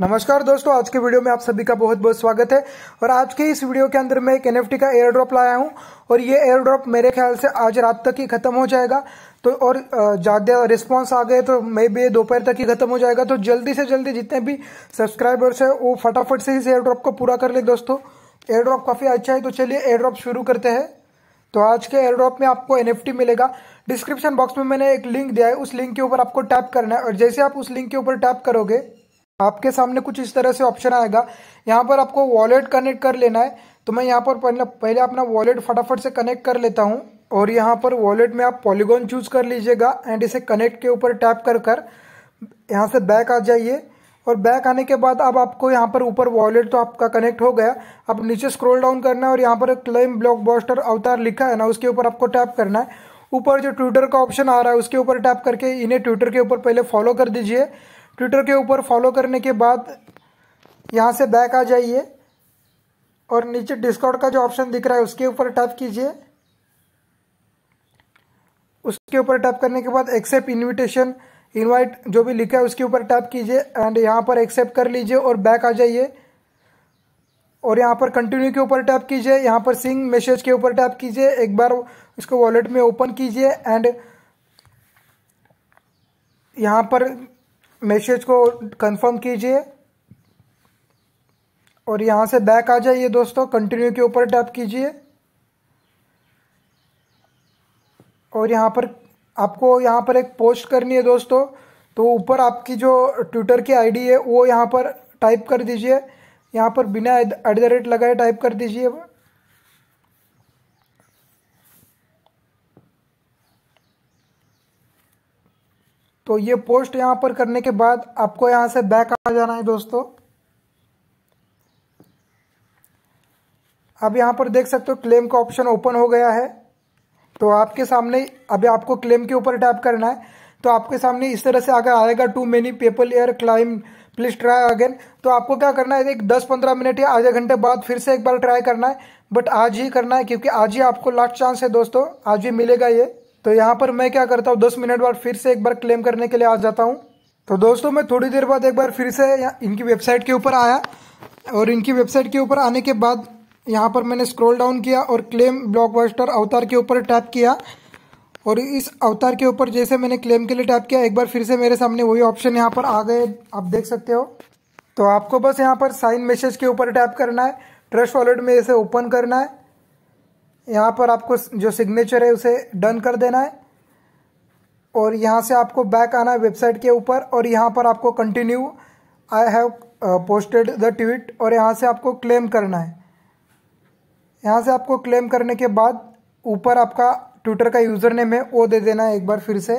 नमस्कार दोस्तों आज के वीडियो में आप सभी का बहुत बहुत स्वागत है और आज के इस वीडियो के अंदर मैं एक एन का एयर ड्रॉप लाया हूं और ये एयर ड्रॉप मेरे ख्याल से आज रात तक ही खत्म हो जाएगा तो और ज़्यादा रिस्पांस आ गए तो मैं भी दोपहर तक ही खत्म हो जाएगा तो जल्दी से जल्दी जितने भी सब्सक्राइबर्स है वो फटाफट से इस एयर ड्रॉप को पूरा कर ले दोस्तों एयर ड्रॉप काफ़ी अच्छा है तो चलिए एयर ड्रॉप शुरू करते हैं तो आज के एयर ड्रॉप में आपको एनएफटी मिलेगा डिस्क्रिप्शन बॉक्स में मैंने एक लिंक दिया है उस लिंक के ऊपर आपको टैप करना है और जैसे आप उस लिंक के ऊपर टैप करोगे आपके सामने कुछ इस तरह से ऑप्शन आएगा यहाँ पर आपको वॉलेट कनेक्ट कर लेना है तो मैं यहाँ पर पहले पहले अपना वॉलेट फटाफट से कनेक्ट कर लेता हूँ और यहाँ पर वॉलेट में आप पॉलीगॉन चूज कर लीजिएगा एंड इसे कनेक्ट के ऊपर टैप कर कर यहाँ से बैक आ जाइए और बैक आने के बाद अब आपको यहाँ पर ऊपर वॉलेट तो आपका कनेक्ट हो गया अब नीचे स्क्रॉल डाउन करना है और यहाँ पर क्लेम ब्लॉक बॉस्टर अवतार लिखा है ना उसके ऊपर आपको टैप करना है ऊपर जो ट्विटर का ऑप्शन आ रहा है उसके ऊपर टैप करके इन्हें ट्विटर के ऊपर पहले फॉलो कर दीजिए ट्विटर के ऊपर फॉलो करने के बाद यहाँ से बैक आ जाइए और नीचे डिस्काउंट का जो ऑप्शन दिख रहा है उसके ऊपर टैप कीजिए उसके ऊपर टैप करने के बाद एक्सेप्ट इनविटेशन इनवाइट जो भी लिखा है उसके ऊपर टैप कीजिए एंड यहाँ पर एक्सेप्ट कर लीजिए और बैक आ जाइए और यहाँ पर कंटिन्यू के ऊपर टैप कीजिए यहाँ पर सिंग मैसेज के ऊपर टैप कीजिए एक बार इसको वॉलेट में ओपन कीजिए एंड यहाँ पर मैसेज को कंफर्म कीजिए और यहाँ से बैक आ जाइए दोस्तों कंटिन्यू के ऊपर टैप कीजिए और यहाँ पर आपको यहाँ पर एक पोस्ट करनी है दोस्तों तो ऊपर आपकी जो ट्विटर की आईडी है वो यहाँ पर टाइप कर दीजिए यहाँ पर बिना एट द रेट लगाए टाइप कर दीजिए तो ये पोस्ट यहाँ पर करने के बाद आपको यहाँ से बैक आ जाना है दोस्तों अब यहाँ पर देख सकते हो क्लेम का ऑप्शन ओपन हो गया है तो आपके सामने अभी आपको क्लेम के ऊपर टैप करना है तो आपके सामने इस तरह से अगर आएगा too many people are claim please try again तो आपको क्या करना है एक दस पंद्रह मिनट या आधे घंटे बाद फिर से एक बार ट्राई करना है बट आज ही करना है क्योंकि आज ही आपको लास्ट चांस है दोस्तों आज ही मिलेगा ये तो यहाँ पर मैं क्या करता हूँ दस मिनट बाद फिर से एक बार क्लेम करने के लिए आ जाता हूँ तो दोस्तों मैं थोड़ी देर बाद एक बार फिर से इनकी वेबसाइट के ऊपर आया और इनकी वेबसाइट के ऊपर आने के बाद यहाँ पर मैंने स्क्रॉल डाउन किया और क्लेम ब्लॉकबस्टर अवतार के ऊपर टैप किया और इस अवतार के ऊपर जैसे मैंने क्लेम के लिए टैप किया एक बार फिर से मेरे सामने वही ऑप्शन यहाँ पर आ गए आप देख सकते हो तो आपको बस यहाँ पर साइन मैसेज के ऊपर टैप करना है ट्रस्ट वॉलेट में इसे ओपन करना है यहाँ पर आपको जो सिग्नेचर है उसे डन कर देना है और यहाँ से आपको बैक आना है वेबसाइट के ऊपर और यहाँ पर आपको continue I have posted the tweet और यहाँ से आपको क्लेम करना है यहाँ से आपको क्लेम करने के बाद ऊपर आपका ट्विटर का यूज़र नेम है वो दे देना है एक बार फिर से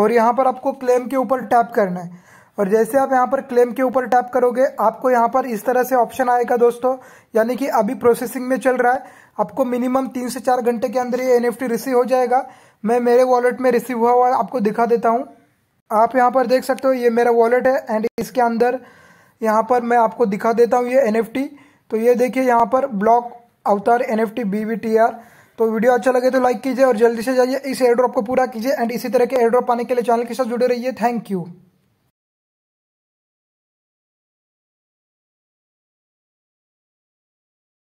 और यहाँ पर आपको क्लेम के ऊपर टैप करना है और जैसे आप यहाँ पर क्लेम के ऊपर टैप करोगे आपको यहाँ पर इस तरह से ऑप्शन आएगा दोस्तों यानी कि अभी प्रोसेसिंग में चल रहा है आपको मिनिमम तीन से चार घंटे के अंदर ये एन रिसीव हो जाएगा मैं मेरे वॉलेट में रिसीव हुआ हुआ आपको दिखा देता हूँ आप यहाँ पर देख सकते हो ये मेरा वॉलेट है एंड इसके अंदर यहाँ पर मैं आपको दिखा देता हूँ ये एन तो ये देखिए यहाँ पर ब्लॉक अवतार एन एफ तो वीडियो अच्छा लगे तो लाइक कीजिए और जल्दी से जाइए इस एयर ड्रॉप को पूरा कीजिए एंड इसी तरह के एयर ड्रॉप आने के लिए चैनल के साथ जुड़े रहिए थैंक यू